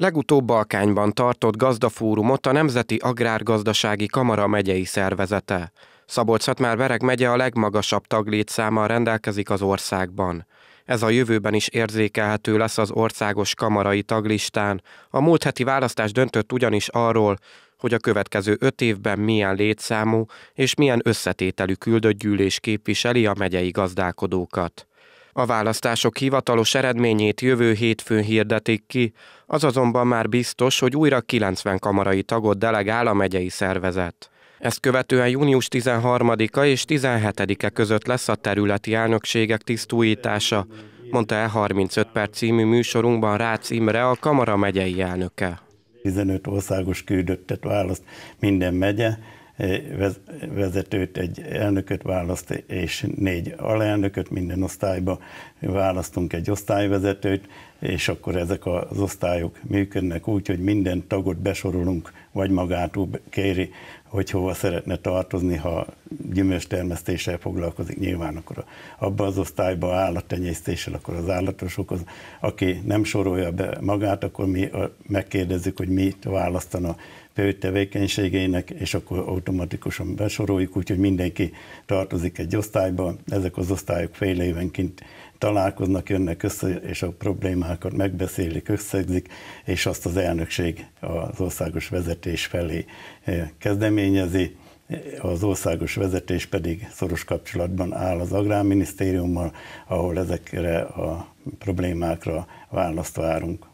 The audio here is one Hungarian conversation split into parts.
Legutóbb Balkányban tartott gazdafórumot a Nemzeti Agrárgazdasági Kamara megyei szervezete. szabolcs már Bereg megye a legmagasabb taglétszámmal rendelkezik az országban. Ez a jövőben is érzékelhető lesz az országos kamarai taglistán. A múlt heti választás döntött ugyanis arról, hogy a következő öt évben milyen létszámú és milyen összetételű küldött gyűlés képviseli a megyei gazdálkodókat. A választások hivatalos eredményét jövő hétfőn hirdetik ki, az azonban már biztos, hogy újra 90 kamarai tagot delegál a megyei szervezet. Ezt követően június 13-a és 17-e között lesz a területi elnökségek tisztújítása, mondta e 35 perc című műsorunkban Rácz Imre, a Kamara megyei elnöke. 15 országos küldöttet választ minden megye, vezetőt, egy elnököt választ, és négy alelnököt minden osztályba választunk egy osztályvezetőt, és akkor ezek az osztályok működnek úgy, hogy minden tagot besorolunk, vagy magát kéri, hogy hova szeretne tartozni, ha termesztéssel foglalkozik, nyilván akkor abban az osztályban állattenyésztéssel, akkor az állatosokhoz, aki nem sorolja be magát, akkor mi megkérdezzük, hogy mit választana fő tevékenységének, és akkor automatikusan besoroljuk, úgyhogy mindenki tartozik egy osztályba, ezek az osztályok fél évenként találkoznak, jönnek össze, és a problémákat megbeszélik, összegzik, és azt az elnökség az országos vezetés felé eh, kezdeményezi az országos vezetés pedig szoros kapcsolatban áll az Agrárminisztériummal, ahol ezekre a problémákra választ várunk.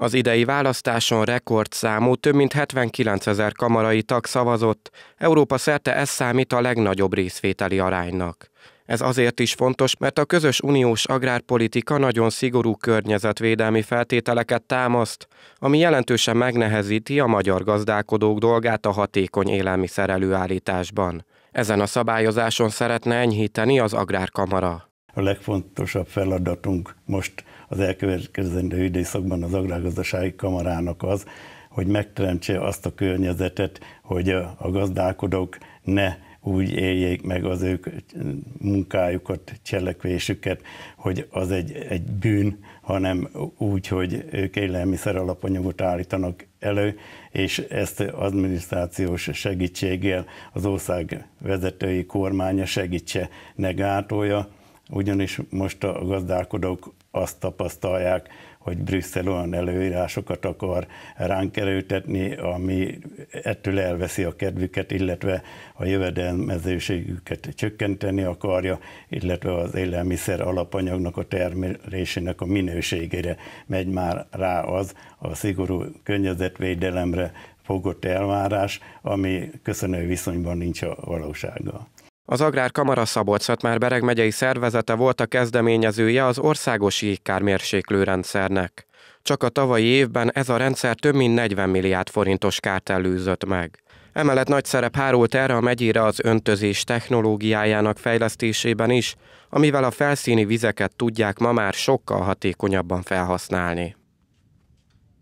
Az idei választáson rekordszámú több mint 79 ezer kamarai tag szavazott, Európa szerte ez számít a legnagyobb részvételi aránynak. Ez azért is fontos, mert a közös uniós agrárpolitika nagyon szigorú környezetvédelmi feltételeket támaszt, ami jelentősen megnehezíti a magyar gazdálkodók dolgát a hatékony élelmiszer előállításban. Ezen a szabályozáson szeretne enyhíteni az agrárkamara a legfontosabb feladatunk most az elkövetkezendő időszakban az Agrárgazdasági Kamarának az, hogy megteremtse azt a környezetet, hogy a gazdálkodók ne úgy éljék meg az ők munkájukat, cselekvésüket, hogy az egy, egy bűn, hanem úgy, hogy ők élelmiszer alapanyagot állítanak elő, és ezt adminisztrációs segítséggel az ország vezetői kormánya segítse, ne gátolja, ugyanis most a gazdálkodók azt tapasztalják, hogy Brüsszel olyan előírásokat akar ránk erőtetni, ami ettől elveszi a kedvüket, illetve a jövedelmezőségüket csökkenteni akarja, illetve az élelmiszer alapanyagnak a termelésének a minőségére megy már rá az a szigorú környezetvédelemre fogott elvárás, ami köszönő viszonyban nincs a valósággal. Az Agrárkamara szabolcs már Bereg megyei szervezete volt a kezdeményezője az országos jégkármérséklő rendszernek. Csak a tavalyi évben ez a rendszer több mint 40 milliárd forintos kárt előzött meg. Emellett nagy szerep hárult erre a megyére az öntözés technológiájának fejlesztésében is, amivel a felszíni vizeket tudják ma már sokkal hatékonyabban felhasználni.